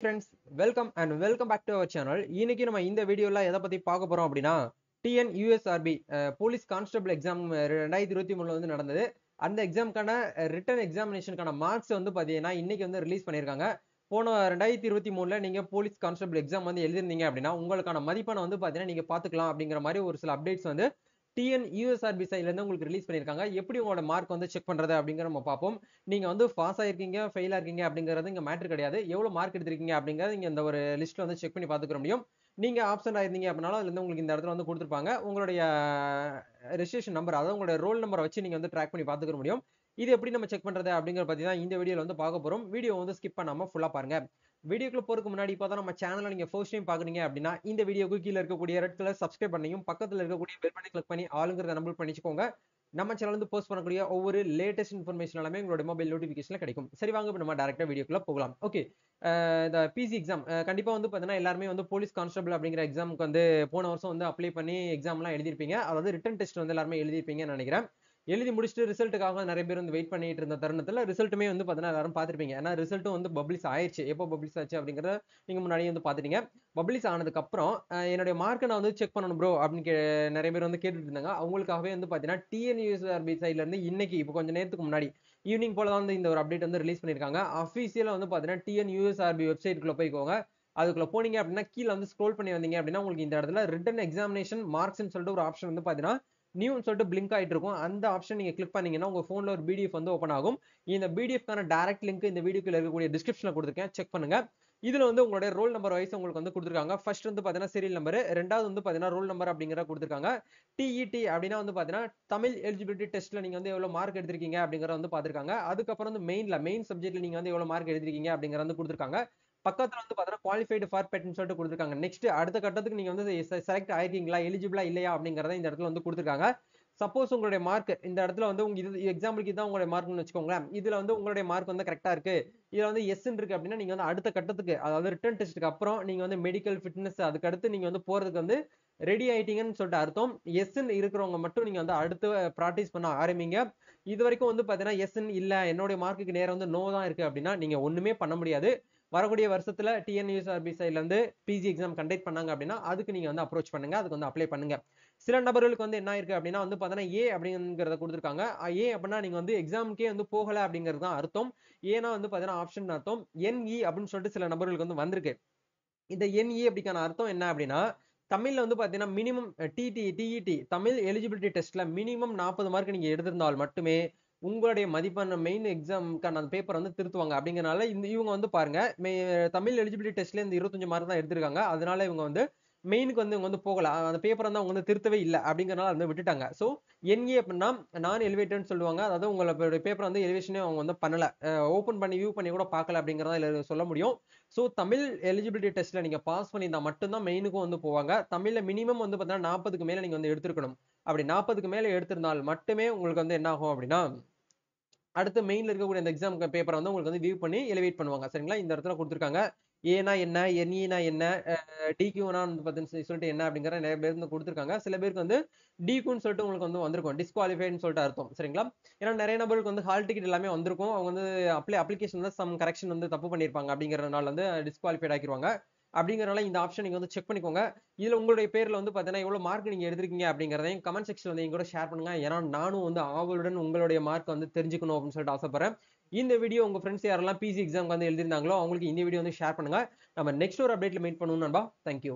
friends welcome and welcome back to our channel இன்னைக்கு நம்ம இந்த வீடியோவில் எதை பற்றி பார்க்க போகிறோம் அப்படின்னா TN USRB police constable exam ரெண்டாயிரத்தி இருபத்தி மூணில் வந்து நடந்தது அந்த எக்ஸாமுக்கான ரிட்டன் எக்ஸாமினேஷனுக்கான மார்க்ஸ் வந்து பார்த்தீங்கன்னா இன்னைக்கு வந்து ரிலீஸ் பண்ணியிருக்காங்க போன ரெண்டாயிரத்தி இருபத்தி மூணில் நீங்கள் போலீஸ் கான்ஸ்டபிள் எக்ஸாம் வந்து எழுதிருந்தீங்க அப்படின்னா உங்களுக்கான மதிப்பெண்ணை வந்து பார்த்தீங்கன்னா நீங்கள் பார்த்துக்கலாம் அப்படிங்கிற மாதிரி ஒரு சில அப்டேட்ஸ் வந்து டிஎன் யூஎஸ்ஆர்பி சைட்லேருந்து உங்களுக்கு ரிலீஸ் பண்ணியிருக்காங்க எப்படி உங்களோட மார்க் வந்து செக் பண்ணுறது அப்படிங்கிற நம்ம பார்ப்போம் நீங்கள் வந்து பாஸ் ஆயிருக்கீங்க ஃபெயில் ஆயிருக்கீங்க அப்படிங்கிறது இங்கே மேட்ரு கிடையாது எவ்வளோ மார்க் எடுத்திருக்கீங்க அப்படிங்கிறது இங்கே இந்த ஒரு லிஸ்ட்டில் வந்து செக் பண்ணி பார்த்துக்க முடியும் நீங்கள் ஆப்ஷன் ஆயிருந்தீங்க அப்படின்னாலும் அதுலேருந்து உங்களுக்கு இந்த இடத்துல வந்து கொடுத்துருப்பாங்க உங்களுடைய ரெஜிஸ்ட்ரேஷன் நம்பர் அதாவது உங்களுடைய ரோல் நம்பரை வச்சு நீங்கள் வந்து ட்ராக் பண்ணி பார்த்துக்க முடியும் இது எப்படி நம்ம செக் பண்ணுறது அப்படிங்கிற பற்றி தான் இந்த வீடியோவில் வந்து பார்க்க போகிறோம் வீடியோ வந்து ஸ்கிப் பண்ணாமல் ஃபுல்லாக பாருங்கள் வீடியோக்குள்ள போறதுக்கு முன்னாடி இப்போ தான் நம்ம சேனலை நீங்க ஃபர்ஸ்ட் டைம் பாக்குறீங்க அப்படின்னா இந்த வீடியோக்கு இருக்க இருக்கக்கூடிய ரெட் கலர் சப்ஸ்கிரைப் பண்ணியும் பக்கத்தில் இருக்கக்கூடிய பெல் பண்ணி கிளிக் பண்ணி ஆளுங்கிறத நம்பர் பண்ணிச்சுக்கோங்க நம்ம சேனல் போஸ்ட் பண்ணக்கூடிய ஒவ்வொரு லேட்டஸ்ட் இன்ஃபர்மேஷன் எல்லாமே உங்களோட மொபைல் நோட்டிஃபிகேஷன்ல கிடைக்கும் சரி வாங்க இப்போ நம்ம டேரக்டா வீடியோக்குள்ள போகலாம் ஓகே இந்த பிசி எக்ஸாம் கண்டிப்பா வந்து பார்த்தீங்கன்னா எல்லாருமே வந்து போலீஸ் கான்ஸ்டபிள் அப்படிங்கிற எக்ஸாமுக்கு வந்து போன வருஷம் வந்து அப்ளை பண்ணி எக்ஸாம்லாம் எழுதியிருப்பீங்க அதாவது ரிட்டன் டெஸ்ட் வந்து எல்லாருமே எழுதியிருப்பீங்கன்னு நினைக்கிறேன் எழுதி முடிச்சுட்டு ரிசல்ட்டுக்காக நிறைய பேர் வந்து வெயிட் பண்ணிட்டு இருந்த தருணத்தில் ரிசல்ட்டுமே வந்து பார்த்தீங்கன்னா எல்லாரும் பார்த்துருப்பீங்க ஏன்னா ரிசல்ட்டும் வந்து பப்ளிஷ் ஆயிடுச்சு எப்போ பப்ளிஷ் ஆச்சு அப்படிங்கிறத நீங்கள் முன்னாடியே வந்து பார்த்துட்டீங்க பப்ளிஷ் ஆனதுக்கப்புறம் என்னுடைய மார்க்கை நான் வந்து செக் பண்ணணும் ப்ரோ அப்படின்னு கே நிறைய பேர் வந்து கேட்டுட்டு இருந்தாங்க அவங்களுக்காகவே வந்து பார்த்தீங்கன்னா டிஎன்யூஎஸ்ஆர்பி இருந்து இன்னைக்கு இப்போ கொஞ்சம் நேரத்துக்கு முன்னாடி ஈவினிங் போல தான் வந்து இந்த ஒரு அப்டேட் வந்து ரிலீஸ் பண்ணியிருக்காங்க அஃபீஷியலாக வந்து பார்த்தீங்கன்னா டிஎன்யூஎஸ்ஆர்பி வெப்சைட்டுக்குள்ளே போய்க்கோங்க அதுக்குள்ள போனீங்க அப்படின்னா கீழே வந்து ஸ்க்ரோல் பண்ணி வந்தீங்க அப்படின்னா உங்களுக்கு இந்த இடத்துல ரிட்டன் எக்ஸாமினேஷன் மார்க்ஸ்னு சொல்லிட்டு ஒரு ஆப்ஷன் வந்து பார்த்தீங்கன்னா நியூன்னு சொல்லிட்டு பிளிங்க் ஆகிட்டு இருக்கும் அந்த ஆப்ஷன் நீங்கள் கிளிக் பண்ணீங்கன்னா உங்கள் ஃபோனில் ஒரு பிடிஎஃப் வந்து ஓப்பன் ஆகும் இந்த பிடிஎஃப்கான டேரக்ட் லிங்க் இந்த வீடியோக்கு இருக்கக்கூடிய டிஸ்கிரிப்ஷனில் கொடுத்துருக்கேன் செக் பண்ணுங்கள் இதில் வந்து உங்களுடைய ரோல் நம்பர் வைஸ் உங்களுக்கு வந்து கொடுத்துருக்காங்க ஃபர்ஸ்ட் வந்து பார்த்தீங்கன்னா சீரியல் நம்பர் ரெண்டாவது வந்து பார்த்தீங்கன்னா ரோல் நம்பர் அப்படிங்கிற கொடுத்துருக்காங்க டிஇடி e அப்படின்னா வந்து பார்த்தீங்கன்னா தமிழ் எலிஜிபிலிட்டி டெஸ்ட்டில் நீங்கள் வந்து எவ்வளோ மார்க் எடுத்திருக்கீங்க அப்படிங்கிற வந்து பார்த்துருக்காங்க அதுக்கப்புறம் வந்து மெயினில் மெயின் சப்ஜெக்ட்டில் நீங்கள் வந்து எவ்வளோ மார்க் எடுத்திருக்கீங்க அப்படிங்கிற வந்து கொடுத்துருக்காங்க பக்கத்துல வந்து பாத்தீங்கன்னா குவாலிஃபைடு ஃபார் பெட்னு சொல்லிட்டு கொடுத்துருக்காங்க நெக்ஸ்ட் அடுத்த கட்டத்துக்கு நீங்க வந்து செலக்ட் ஆயிருக்கீங்களா எலிஜிபிளா இல்லையா அப்படிங்கறத இந்த இடத்துல வந்து கொடுத்துருக்காங்க சப்போஸ் உங்களுடைய மார்க் இந்த இடத்துல வந்து உங்க இது எக்ஸாம்பிளுக்கு இதான் உங்களுடைய மார்க்னு வச்சுக்கோங்களேன் இதுல வந்து உங்களுடைய மார்க் வந்து கரெக்டா இருக்கு இதுல வந்து எஸ் இருக்கு அப்படின்னா நீங்க வந்து அடுத்த கட்டத்துக்கு அதாவது ரிட்டன் டெஸ்ட்டுக்கு அப்புறம் நீங்க வந்து மெடிக்கல் ஃபிட்னஸ் அதுக்கு அடுத்து நீங்க வந்து போறதுக்கு வந்து ரெடி ஆயிட்டீங்கன்னு சொல்லிட்டு அர்த்தம் எஸ் இருக்கிறவங்க மட்டும் நீங்க வந்து அடுத்து ப்ராக்டிஸ் பண்ண ஆரம்பிங்க இது வரைக்கும் வந்து பாத்தீங்கன்னா எஸ் இல்ல என்னுடைய மார்க்குக்கு நேரம் வந்து நோ தான் இருக்கு அப்படின்னா நீங்க ஒண்ணுமே பண்ண முடியாது வரக்கூடிய வருஷத்துல டிஎன்யூஎஸ்ஆர்பி சைட்ல இருந்து பிஜி எக்ஸாம் கண்டக்ட் பண்ணாங்க அப்படின்னா அதுக்கு நீங்க வந்து அப்ரோச் பண்ணுங்க அதுக்கு வந்து அப்ளை பண்ணுங்க சில நபர்களுக்கு வந்து என்ன இருக்கு அப்படின்னா வந்து பார்த்தீங்கன்னா ஏ அப்படிங்கிறத கொடுத்துருக்காங்க ஏ அப்படின்னா நீங்க வந்து எக்ஸாமுக்கே வந்து போகல அப்படிங்கிறது தான் அர்த்தம் ஏன்னா வந்து பார்த்தீங்கன்னா ஆப்ஷன் அர்த்தம் என்இ e அப்படின்னு சொல்லிட்டு சில நபர்களுக்கு வந்து வந்திருக்கு இந்த என்இ e அப்படிக்கான அர்த்தம் என்ன அப்படின்னா தமிழ்ல வந்து பாத்தீங்கன்னா மினிமம் டிடி டிஇடி e தமிழ் எலிஜிபிலிட்டி டெஸ்ட்ல மினிமம் நாற்பது மார்க் நீங்க எடுத்திருந்தால் மட்டுமே உங்களுடைய மதிப்பான மெயின் எக்ஸாம்க்கான அந்த பேப்பர் வந்து திருத்துவாங்க அப்படிங்கறனால இந்த இவங்க வந்து பாருங்க தமிழ் எலிஜிபிலிட்டி டெஸ்ட்ல இந்த இருபத்தஞ்சு மார்க் தான் எடுத்திருக்காங்க அதனால இவங்க வந்து மெயினுக்கு வந்து இவங்க வந்து போகல அந்த பேப்பர் வந்து அவங்க வந்து திருத்தவே இல்லை அப்படிங்கறனால வந்து விட்டுட்டாங்க ஸோ என்ஏ e அப்படின்னா நான் எலிவேட்டட்னு சொல்லுவாங்க அதாவது உங்களுடைய பேப்பர் வந்து எலிவேஷனே அவங்க வந்து பண்ணல ஓப்பன் பண்ணி வியூ பண்ணி கூட பார்க்கல அப்படிங்கிறதா சொல்ல முடியும் ஸோ தமிழ் எலிஜிபிலிட்டி டெஸ்ட்ல நீங்க பாஸ் பண்ணியிருந்தா மட்டும்தான் மெயினுக்கும் வந்து போவாங்க தமிழ்ல மினிமம் வந்து பார்த்தீங்கன்னா நாற்பதுக்கு மேல நீங்க வந்து எடுத்துருக்கணும் அப்படி நாற்பதுக்கு மேல எடுத்திருந்தால் மட்டுமே உங்களுக்கு வந்து என்ன ஆகும் அப்படின்னா அடுத்து மெயினில் இருக்கக்கூடிய அந்த எக்ஸாம் பேப்பரை வந்து உங்களுக்கு வந்து வியூ பண்ணி எலிவேட் பண்ணுவாங்க சரிங்களா இந்த இடத்துல கொடுத்துருக்காங்க ஏனா என்ன என்இனா e என்ன டிக்யூனா பத்துன்னு சொல்லிட்டு என்ன அப்படிங்கிற நிறைய பேர் வந்து கொடுத்துருக்காங்க சில பேருக்கு வந்து டிக்யூன்னு சொல்லிட்டு உங்களுக்கு வந்து வந்திருக்கும் டிஸ்குவாலிஃபைன்னு சொல்லிட்டு அர்த்தம் சரிங்களா ஏன்னா நிறைய நபருக்கு வந்து ஹால் டிக்கெட் எல்லாமே வந்திருக்கும் அவங்க வந்து அப்ளை அப்ளிகேஷன் வந்து சம் கரெக்ஷன் வந்து தப்பு பண்ணியிருப்பாங்க அப்படிங்கிறதுனால வந்து டிஸ்குவாலிஃபைட் ஆக்கிடுவாங்க அப்படிங்கிறனால இந்த ஆப்ஷன் நீங்கள் வந்து செக் பண்ணிக்கோங்க இதில் உங்களுடைய பேரில் வந்து பார்த்தீங்கன்னா எவ்வளோ மார்க் நீங்கள் எடுத்திருக்கீங்க அப்படிங்கிறதையும் கமெண்ட் செக்ஷன் வந்து எங்கூட ஷேர் பண்ணுங்க ஏன்னா நானும் வந்து ஆவலுடன் உங்களுடைய மார்க் வந்து தெரிஞ்சுக்கணும் அப்படின்னு சொல்லிட்டு ஆசைப்பட்றேன் இந்த வீடியோ உங்கள் ஃப்ரெண்ட்ஸ் யாரெல்லாம் பிசி எக்ஸாம்க்கு வந்து எழுதிருந்தாங்களோ அவங்களுக்கு இந்த வீடியோ வந்து ஷேர் பண்ணுங்கள் நம்ம நெக்ஸ்ட் ஒரு அப்டேட்டில் மீட் பண்ணுவோம் நண்பா தேங்க்யூ